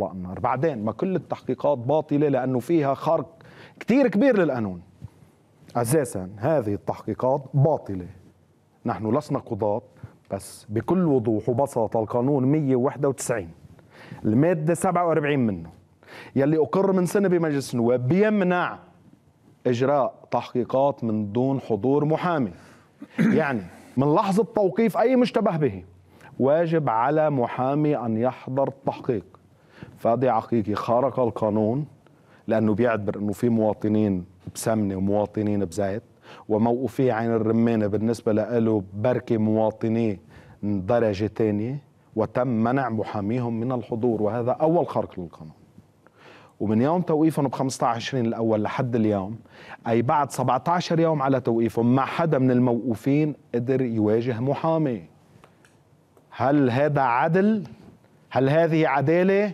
النار بعدين ما كل التحقيقات باطلة لأنه فيها خرق كتير كبير للقانون أساسا هذه التحقيقات باطلة نحن لسنا قضاة بس بكل وضوح وبساطة القانون 191 المادة 47 منه يلي أقر من سنة بمجلس النواب بيمنع إجراء تحقيقات من دون حضور محامي يعني من لحظة توقيف أي مشتبه به واجب على محامي أن يحضر التحقيق فادي عقيقي خارق القانون لانه بيعتبر انه في مواطنين بسمنه ومواطنين بزيت وموقوفي عين الرمانه بالنسبه له بركي مواطنيه درجه ثانيه وتم منع محاميهم من الحضور وهذا اول خرق للقانون ومن يوم توقيفهم ب 15 الاول لحد اليوم اي بعد 17 يوم على توقيفهم ما حدا من الموقوفين قدر يواجه محامي هل هذا عدل؟ هل هذه عداله؟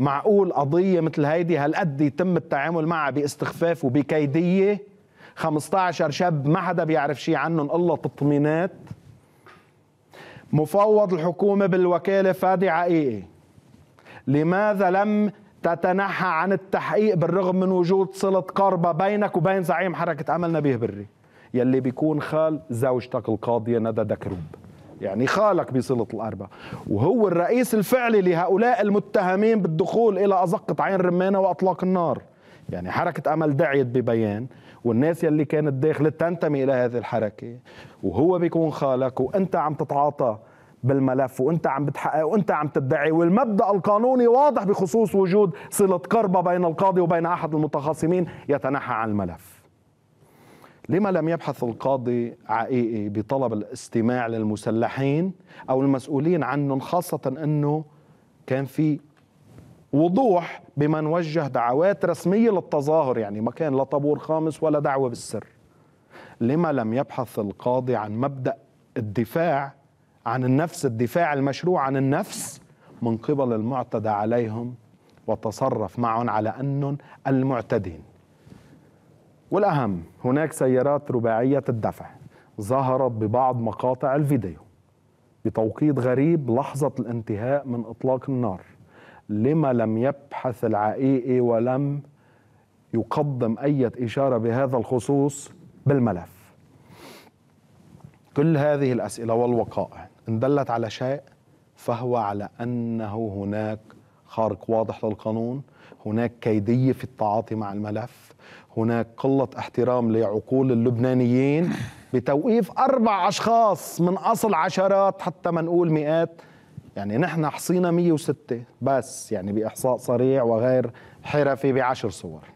معقول قضية مثل هيدي هالقد يتم التعامل معها باستخفاف وبكيدية 15 شاب ما حدا بيعرف شيء عنهم إلا تطمينات مفوض الحكومة بالوكالة فادي إيه؟ عقيقي لماذا لم تتنحى عن التحقيق بالرغم من وجود صلة قربة بينك وبين زعيم حركة أمل نبيه بري يلي بيكون خال زوجتك القاضية ندى دكروب يعني خالك بصلة الأربع وهو الرئيس الفعلي لهؤلاء المتهمين بالدخول إلى أزقة عين رمانة وأطلاق النار يعني حركة أمل دعيت ببيان والناس يلي كانت داخلة تنتمي إلى هذه الحركة وهو بيكون خالك وأنت عم تتعاطى بالملف وانت عم بتحقق وانت عم تدعي والمبدا القانوني واضح بخصوص وجود صله قربه بين القاضي وبين احد المتخاصمين يتنحى عن الملف لما لم يبحث القاضي عقيقي بطلب الاستماع للمسلحين او المسؤولين عنهم خاصه انه كان في وضوح بمن وجه دعوات رسميه للتظاهر يعني ما كان لا طابور خامس ولا دعوه بالسر لما لم يبحث القاضي عن مبدا الدفاع عن النفس الدفاع المشروع عن النفس من قبل المعتدى عليهم وتصرف معهم على انهم المعتدين والأهم هناك سيارات رباعية الدفع ظهرت ببعض مقاطع الفيديو بتوقيت غريب لحظة الانتهاء من إطلاق النار لما لم يبحث العقيقي ولم يقدم أي إشارة بهذا الخصوص بالملف كل هذه الأسئلة والوقائع إن دلت على شيء فهو على أنه هناك خارق واضح للقانون هناك كيدية في التعاطي مع الملف هناك قلة احترام لعقول اللبنانيين بتوقيف أربع أشخاص من أصل عشرات حتى ما نقول مئات يعني نحن حصينا 106 بس يعني بإحصاء سريع وغير حرفي بعشر صور